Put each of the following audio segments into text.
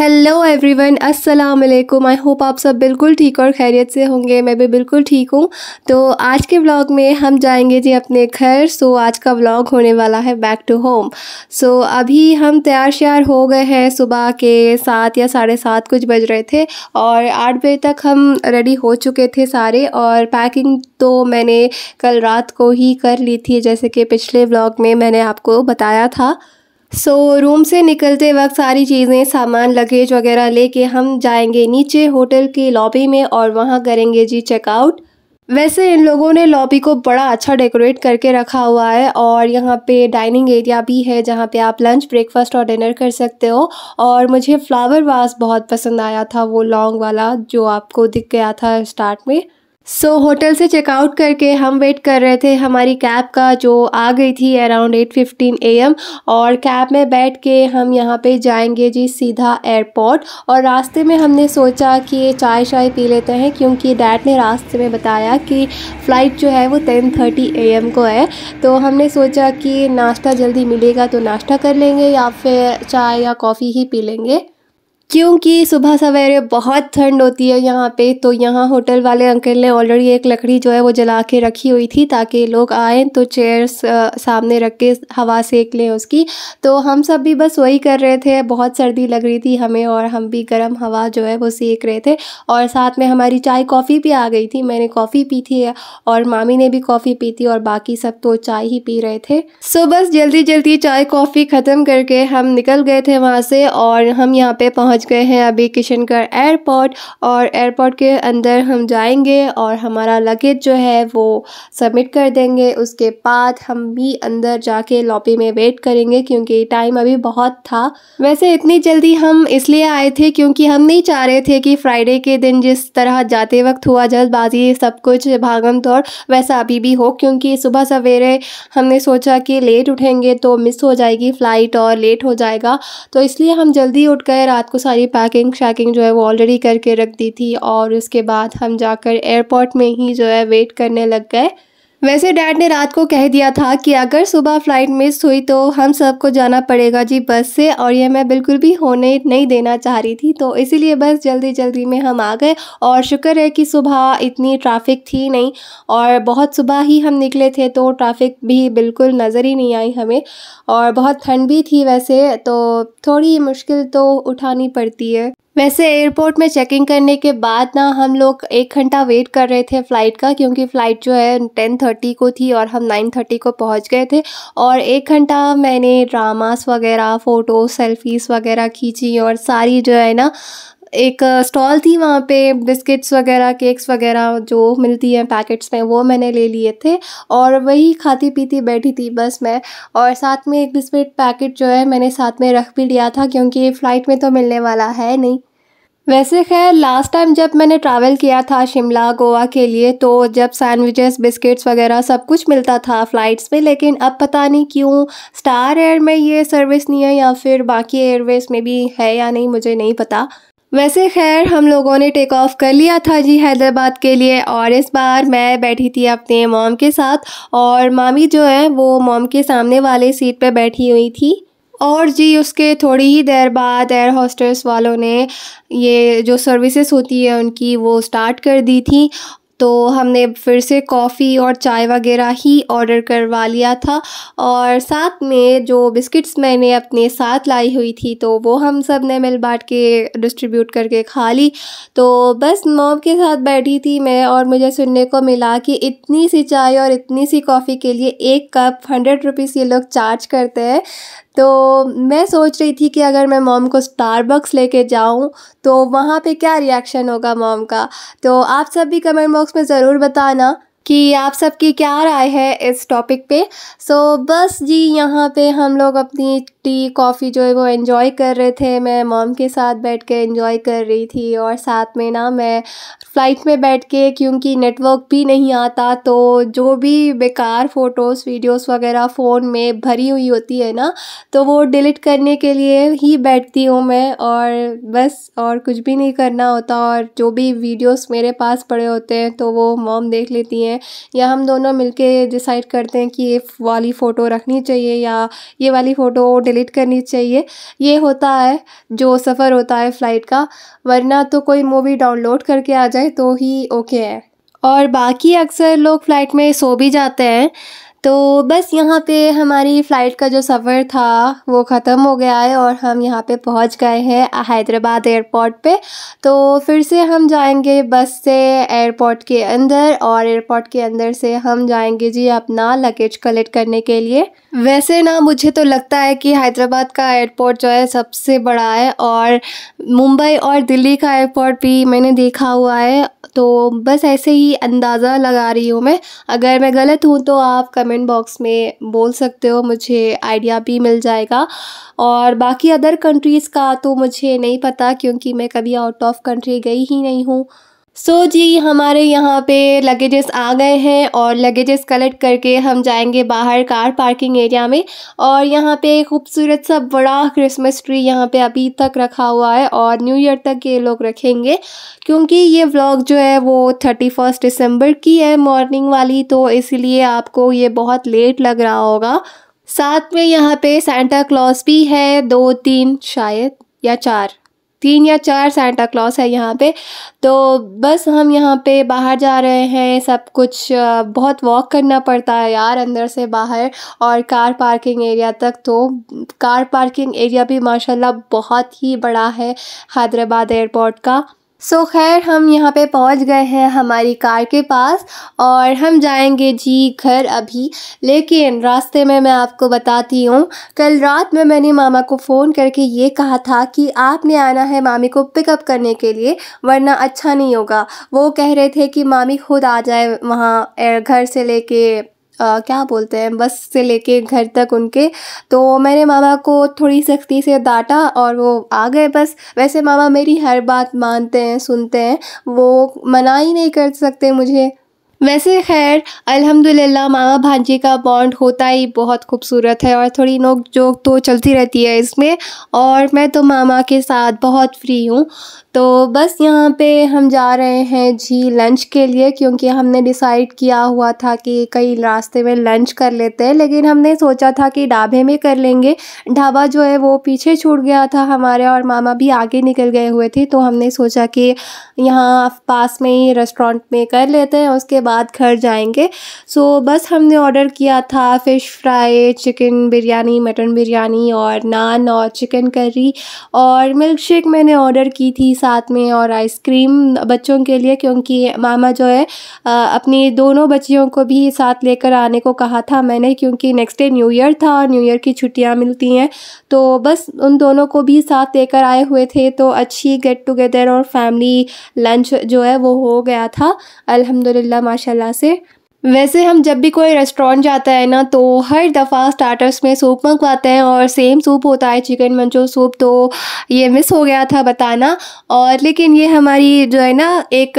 hello everyone अस्सलाम वालेकुम I hope आप सब बिल्कुल ठीक और खैरियत से होंगे मैं भी बिल्कुल ठीक हूँ तो आज के व्लॉग में हम जाएंगे जी अपने घर सो आज का व्लॉग होने वाला है बैक टू होम सो अभी हम तैयार श्यार हो गए हैं सुबह के सात या साढ़े सात कुछ बज रहे थे और आठ बजे तक हम रेडी हो चुके थे सारे और पैकिंग तो मैंने कल रात को ही कर ली थी जैसे कि पिछले व्लॉग में मैंने आपको बताया था सो so, रूम से निकलते वक्त सारी चीज़ें सामान लगेज वगैरह लेके हम जाएंगे नीचे होटल के लॉबी में और वहाँ करेंगे जी चेकआउट वैसे इन लोगों ने लॉबी को बड़ा अच्छा डेकोरेट करके रखा हुआ है और यहाँ पे डाइनिंग एरिया भी है जहाँ पे आप लंच ब्रेकफास्ट और डिनर कर सकते हो और मुझे फ्लावर वास बहुत पसंद आया था वो लॉन्ग वाला जो आपको दिख गया था स्टार्ट में सो so, होटल से चेकआउट करके हम वेट कर रहे थे हमारी कैब का जो आ गई थी अराउंड एट फिफ्टीन एम और कैब में बैठ के हम यहाँ पे जाएंगे जी सीधा एयरपोर्ट और रास्ते में हमने सोचा कि चाय शाय पी लेते हैं क्योंकि डैड ने रास्ते में बताया कि फ़्लाइट जो है वो टेन थर्टी एम को है तो हमने सोचा कि नाश्ता जल्दी मिलेगा तो नाश्ता कर लेंगे या फिर चाय या कॉफ़ी ही पी लेंगे क्योंकि सुबह सवेरे बहुत ठंड होती है यहाँ पे तो यहाँ होटल वाले अंकल ने ऑलरेडी एक लकड़ी जो है वो जला के रखी हुई थी ताकि लोग आएँ तो चेयर्स सामने रख के हवा सेक लें उसकी तो हम सब भी बस वही कर रहे थे बहुत सर्दी लग रही थी हमें और हम भी गर्म हवा जो है वो सेक रहे थे और साथ में हमारी चाय कॉफ़ी भी आ गई थी मैंने कॉफ़ी पी थी और मामी ने भी कॉफ़ी पी थी और बाकी सब तो चाय ही पी रहे थे सो बस जल्दी जल्दी चाय कॉफ़ी ख़त्म करके हम निकल गए थे वहाँ से और हम यहाँ पर पहुँच पहुंच गए हैं अभी किशनगढ़ एयरपोर्ट और एयरपोर्ट के अंदर हम जाएंगे और हमारा लगेज जो है वो सबमिट कर देंगे उसके बाद हम भी अंदर जाके लॉबी में वेट करेंगे क्योंकि टाइम अभी बहुत था वैसे इतनी जल्दी हम इसलिए आए थे क्योंकि हम नहीं चाह रहे थे कि फ्राइडे के दिन जिस तरह जाते वक्त हुआ जल्दबाजी सब कुछ भागम दौड़ वैसा अभी भी हो क्योंकि सुबह सवेरे हमने सोचा कि लेट उठेंगे तो मिस हो जाएगी फ़्लाइट और लेट हो जाएगा तो इसलिए हम जल्दी उठ गए रात को सारी पैकिंग शैकिंग जो है वो ऑलरेडी करके रख दी थी और उसके बाद हम जाकर एयरपोर्ट में ही जो है वेट करने लग गए वैसे डैड ने रात को कह दिया था कि अगर सुबह फ्लाइट मिस हुई तो हम सबको जाना पड़ेगा जी बस से और यह मैं बिल्कुल भी होने नहीं देना चाह रही थी तो इसीलिए बस जल्दी जल्दी में हम आ गए और शुक्र है कि सुबह इतनी ट्रैफिक थी नहीं और बहुत सुबह ही हम निकले थे तो ट्रैफिक भी बिल्कुल नज़र ही नहीं आई हमें और बहुत ठंड भी थी वैसे तो थोड़ी मुश्किल तो उठानी पड़ती है वैसे एयरपोर्ट में चेकिंग करने के बाद ना हम लोग एक घंटा वेट कर रहे थे फ़्लाइट का क्योंकि फ़्लाइट जो है टेन थर्टी को थी और हम नाइन थर्टी को पहुंच गए थे और एक घंटा मैंने ड्रामास वगैरह फ़ोटो सेल्फीज़ वगैरह खींची और सारी जो है ना एक स्टॉल थी वहाँ पे बिस्किट्स वगैरह केक्स वगैरह जो मिलती हैं पैकेट्स में वो मैंने ले लिए थे और वही खाती पीती बैठी थी बस मैं और साथ में एक बिस्किट पैकेट जो है मैंने साथ में रख भी लिया था क्योंकि फ़्लाइट में तो मिलने वाला है नहीं वैसे खैर लास्ट टाइम जब मैंने ट्रैवल किया था शिमला गोवा के लिए तो जब सैंडविचेस बिस्किट्स वगैरह सब कुछ मिलता था फ़्लाइट्स में लेकिन अब पता नहीं क्यों स्टार एयर में ये सर्विस नहीं है या फिर बाकी एयरवेज में भी है या नहीं मुझे नहीं पता वैसे खैर हम लोगों ने टेक ऑफ कर लिया था जी हैदराबाद के लिए और इस बार मैं बैठी थी अपने मॉम के साथ और मामी जो है वो मॉम के सामने वाले सीट पे बैठी हुई थी और जी उसके थोड़ी ही देर बाद एयर हॉस्टर्स वालों ने ये जो सर्विसेज होती है उनकी वो स्टार्ट कर दी थी तो हमने फिर से कॉफ़ी और चाय वगैरह ही ऑर्डर करवा लिया था और साथ में जो बिस्किट्स मैंने अपने साथ लाई हुई थी तो वो हम सब ने मिल बाट के डिस्ट्रीब्यूट करके खा ली तो बस मॉम के साथ बैठी थी मैं और मुझे सुनने को मिला कि इतनी सी चाय और इतनी सी कॉफ़ी के लिए एक कप हंड्रेड रुपीज़ ये लोग चार्ज करते हैं तो मैं सोच रही थी कि अगर मैं मॉम को स्टारबक्स लेके जाऊं तो वहाँ पे क्या रिएक्शन होगा मॉम का तो आप सब भी कमेंट बॉक्स बॉक्स में ज़रूर बताना कि आप सबकी क्या राय है इस टॉपिक पे सो so, बस जी यहाँ पे हम लोग अपनी टी कॉफ़ी जो है वो एंजॉय कर रहे थे मैं मॉम के साथ बैठ के इन्जॉय कर रही थी और साथ में ना मैं फ़्लाइट में बैठ के क्योंकि नेटवर्क भी नहीं आता तो जो भी बेकार फ़ोटोज़ वीडियोस वगैरह फ़ोन में भरी हुई होती है ना तो वो डिलीट करने के लिए ही बैठती हूँ मैं और बस और कुछ भी नहीं करना होता और जो भी वीडियोस मेरे पास पड़े होते हैं तो वो मॉम देख लेती हैं है या हम दोनों मिलके डिसाइड करते हैं कि ये वाली फ़ोटो रखनी चाहिए या ये वाली फ़ोटो डिलीट करनी चाहिए ये होता है जो सफ़र होता है फ़्लाइट का वरना तो कोई मूवी डाउनलोड करके आ जाए तो ही ओके है और बाकी अक्सर लोग फ़्लाइट में सो भी जाते हैं तो बस यहाँ पे हमारी फ़्लाइट का जो सफ़र था वो ख़त्म हो गया है और हम यहाँ पे पहुँच गए हैं हैदराबाद एयरपोर्ट पे तो फिर से हम जाएंगे बस से एयरपोर्ट के अंदर और एयरपोर्ट के अंदर से हम जाएंगे जी अपना लगेज कलेक्ट करने के लिए वैसे ना मुझे तो लगता है कि हैदराबाद का एयरपोर्ट जो है सबसे बड़ा है और मुंबई और दिल्ली का एयरपोर्ट भी मैंने देखा हुआ है तो बस ऐसे ही अंदाज़ा लगा रही हूँ मैं अगर मैं गलत हूँ तो आप कमेंट बॉक्स में बोल सकते हो मुझे आइडिया भी मिल जाएगा और बाकी अदर कंट्रीज़ का तो मुझे नहीं पता क्योंकि मैं कभी आउट ऑफ कंट्री गई ही नहीं हूँ सो so, जी हमारे यहाँ पे लगेजेस आ गए हैं और लगेजेस कलेक्ट करके हम जाएंगे बाहर कार पार्किंग एरिया में और यहाँ पे खूबसूरत सा बड़ा क्रिसमस ट्री यहाँ पे अभी तक रखा हुआ है और न्यू ईयर तक ये लोग रखेंगे क्योंकि ये व्लॉग जो है वो थर्टी फर्स्ट दिसंबर की है मॉर्निंग वाली तो इसलिए आपको ये बहुत लेट लग रहा होगा साथ में यहाँ पे सेंटा क्लॉज भी है दो तीन शायद या चार तीन या चार सेंटा क्लॉस है यहाँ पे तो बस हम यहाँ पे बाहर जा रहे हैं सब कुछ बहुत वॉक करना पड़ता है यार अंदर से बाहर और कार पार्किंग एरिया तक तो कार पार्किंग एरिया भी माशाल्लाह बहुत ही बड़ा है हैदराबाद एयरपोर्ट का सो so, खैर हम यहाँ पे पहुँच गए हैं हमारी कार के पास और हम जाएंगे जी घर अभी लेकिन रास्ते में मैं आपको बताती हूँ कल रात में मैंने मामा को फ़ोन करके ये कहा था कि आपने आना है मामी को पिकअप करने के लिए वरना अच्छा नहीं होगा वो कह रहे थे कि मामी खुद आ जाए वहाँ घर से लेके क्या बोलते हैं बस से लेके घर तक उनके तो मैंने मामा को थोड़ी सख्ती से डांटा और वो आ गए बस वैसे मामा मेरी हर बात मानते हैं सुनते हैं वो मना ही नहीं कर सकते मुझे वैसे खैर अल्हम्दुलिल्लाह मामा भांजी का बॉन्ड होता ही बहुत खूबसूरत है और थोड़ी नोक जोक तो चलती रहती है इसमें और मैं तो मामा के साथ बहुत फ्री हूँ तो बस यहाँ पे हम जा रहे हैं जी लंच के लिए क्योंकि हमने डिसाइड किया हुआ था कि कई रास्ते में लंच कर लेते हैं लेकिन हमने सोचा था कि ढाबे में कर लेंगे ढाबा जो है वो पीछे छूट गया था हमारे और मामा भी आगे निकल गए हुए थे तो हमने सोचा कि यहाँ पास में ही रेस्टोरेंट में कर लेते हैं उसके बाद बाद घर जाएंगे सो so, बस हमने ऑर्डर किया था fish fry chicken biryani mutton biryani और नान और चिकन करी और मिल्क शेक मैंने ऑर्डर की थी साथ में और आइसक्रीम बच्चों के लिए क्योंकि मामा जो है अपनी दोनों बच्चियों को भी साथ लेकर आने को कहा था मैंने क्योंकि नेक्स्ट डे न्यू ईयर था और न्यू ईयर की छुट्टियाँ मिलती हैं तो बस उन दोनों को भी साथ लेकर आए हुए थे तो अच्छी गेट टुगेदर और फैमिली लंच जो है वो हो गया था अल्हम्दुलिल्लाह माशाल्लाह से वैसे हम जब भी कोई रेस्टोरेंट जाता है ना तो हर दफ़ा स्टार्टर्स में सूप मंगवाते हैं और सेम सूप होता है चिकन मंचो सूप तो ये मिस हो गया था बताना और लेकिन ये हमारी जो है ना एक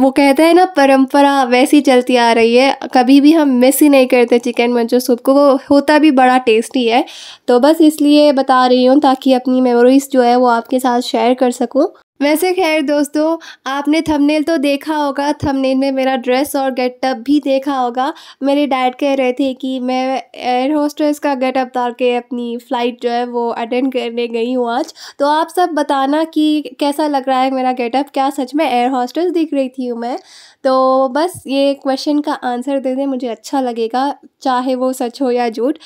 वो कहते हैं ना परंपरा वैसी चलती आ रही है कभी भी हम मिस ही नहीं करते चिकन मंचो सूप को वो होता भी बड़ा टेस्टी है तो बस इसलिए बता रही हूँ ताकि अपनी मेमोरीज़ जो है वो आपके साथ शेयर कर सकूँ वैसे खैर दोस्तों आपने थंबनेल तो देखा होगा थंबनेल में मेरा ड्रेस और गेटअप भी देखा होगा मेरे डैड कह रहे थे कि मैं एयर होस्टेस का गेटअप डाल के अपनी फ़्लाइट जो है वो अटेंड करने गई हूँ आज तो आप सब बताना कि कैसा लग रहा है मेरा गेटअप क्या सच में एयर होस्टेस दिख रही थी हूँ मैं तो बस ये क्वेश्चन का आंसर दे दें मुझे अच्छा लगेगा चाहे वो सच हो या झूठ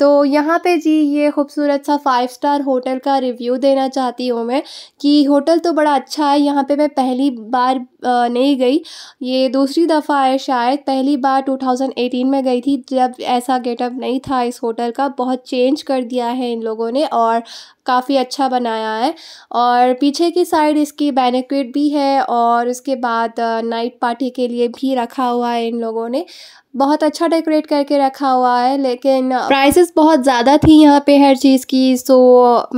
तो यहाँ पे जी ये खूबसूरत सा फाइव स्टार होटल का रिव्यू देना चाहती हूँ मैं कि होटल तो बड़ा अच्छा है यहाँ पे मैं पहली बार नहीं गई ये दूसरी दफ़ा है शायद पहली बार 2018 में गई थी जब ऐसा गेटअप नहीं था इस होटल का बहुत चेंज कर दिया है इन लोगों ने और काफ़ी अच्छा बनाया है और पीछे की साइड इसकी बैनिक्वेट भी है और उसके बाद नाइट पार्टी के लिए भी रखा हुआ है इन लोगों ने बहुत अच्छा डेकोरेट करके रखा हुआ है लेकिन प्राइसेस बहुत ज़्यादा थी यहाँ पे हर चीज़ की सो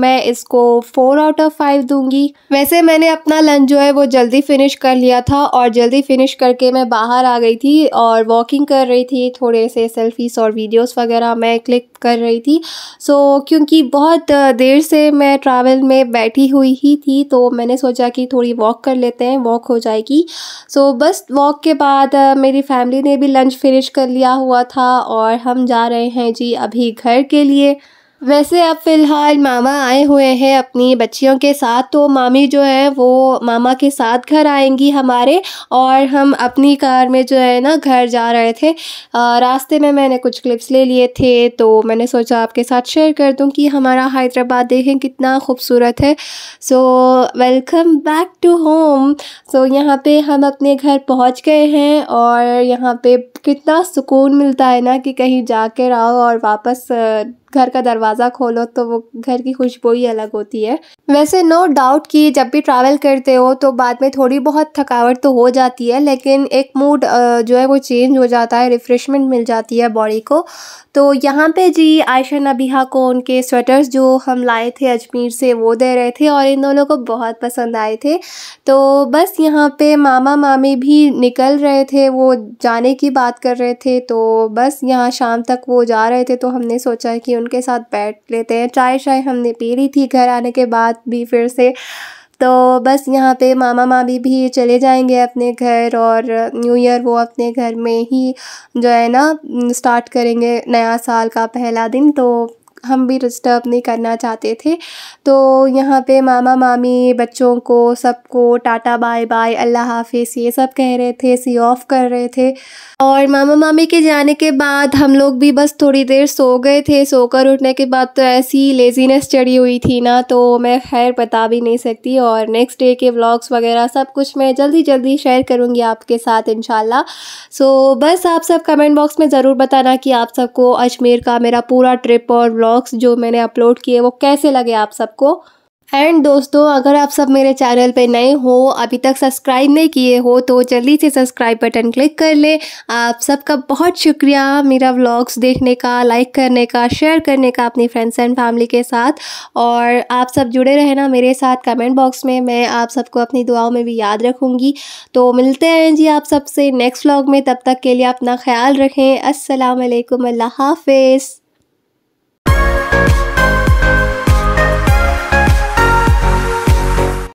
मैं इसको फोर आउट ऑफ फाइव दूंगी वैसे मैंने अपना लंच जो है वो जल्दी फिनिश कर लिया था और जल्दी फिनिश करके मैं बाहर आ गई थी और वॉकिंग कर रही थी थोड़े से सेल्फीज और वीडियोस वगैरह मैं क्लिक कर रही थी सो क्योंकि बहुत देर से मैं ट्रैवल में बैठी हुई ही थी तो मैंने सोचा कि थोड़ी वॉक कर लेते हैं वॉक हो जाएगी सो बस वॉक के बाद मेरी फैमिली ने भी लंच फिनिश कर लिया हुआ था और हम जा रहे हैं जी अभी घर के लिए वैसे अब फ़िलहाल मामा आए हुए हैं अपनी बच्चियों के साथ तो मामी जो है वो मामा के साथ घर आएंगी हमारे और हम अपनी कार में जो है ना घर जा रहे थे आ, रास्ते में मैंने कुछ क्लिप्स ले लिए थे तो मैंने सोचा आपके साथ शेयर कर दूं कि हमारा हैदराबाद देखें कितना खूबसूरत है so welcome back to home so यहाँ पर हम अपने घर पहुँच गए हैं और यहाँ पर कितना सुकून मिलता है ना कि कहीं जा कर आओ और वापस घर का दरवाज़ा खोलो तो वो घर की खुशबू ही अलग होती है वैसे नो डाउट कि जब भी ट्रैवल करते हो तो बाद में थोड़ी बहुत थकावट तो हो जाती है लेकिन एक मूड जो है वो चेंज हो जाता है रिफ़्रेशमेंट मिल जाती है बॉडी को तो यहाँ पे जी आयशा नबीहा को उनके स्वेटर्स जो हम लाए थे अजमेर से वो दे रहे थे और इन दोनों को बहुत पसंद आए थे तो बस यहाँ पे मामा मामी भी निकल रहे थे वो जाने की बात कर रहे थे तो बस यहाँ शाम तक वो जा रहे थे तो हमने सोचा कि उनके साथ बैठ लेते हैं चाय शाय हमने पी ली थी घर आने के बाद भी फिर से तो बस यहाँ पे मामा मामी भी चले जाएंगे अपने घर और न्यू ईयर वो अपने घर में ही जो है ना स्टार्ट करेंगे नया साल का पहला दिन तो हम भी डिस्टर्ब नहीं करना चाहते थे तो यहाँ पे मामा मामी बच्चों को सबको टाटा बाय बाय अल्लाह हाफिज़ ये सब कह रहे थे सी ऑफ कर रहे थे और मामा मामी के जाने के बाद हम लोग भी बस थोड़ी देर सो गए थे सोकर उठने के बाद तो ऐसी लेजीनेस चढ़ी हुई थी ना तो मैं खैर बता भी नहीं सकती और नेक्स्ट डे के व्लॉग्स वगैरह सब कुछ मैं जल्दी जल्दी शेयर करूँगी आपके साथ इन सो बस आप सब कमेंट बॉक्स में ज़रूर बताना कि आप सबको अजमेर का मेरा पूरा ट्रिप और व्लॉग ब्लॉग्स जो मैंने अपलोड किए वो कैसे लगे आप सबको एंड दोस्तों अगर आप सब मेरे चैनल पे नए हो अभी तक सब्सक्राइब नहीं किए हो तो जल्दी से सब्सक्राइब बटन क्लिक कर ले आप सबका बहुत शुक्रिया मेरा व्लॉग्स देखने का लाइक करने का शेयर करने का अपनी फ्रेंड्स एंड फैमिली के साथ और आप सब जुड़े रहना मेरे साथ कमेंट बॉक्स में मैं आप सबको अपनी दुआओं में भी याद रखूँगी तो मिलते हैं जी आप सबसे नेक्स्ट व्लॉग में तब तक के लिए अपना ख्याल रखें असलकम अल्लाह हाफिज़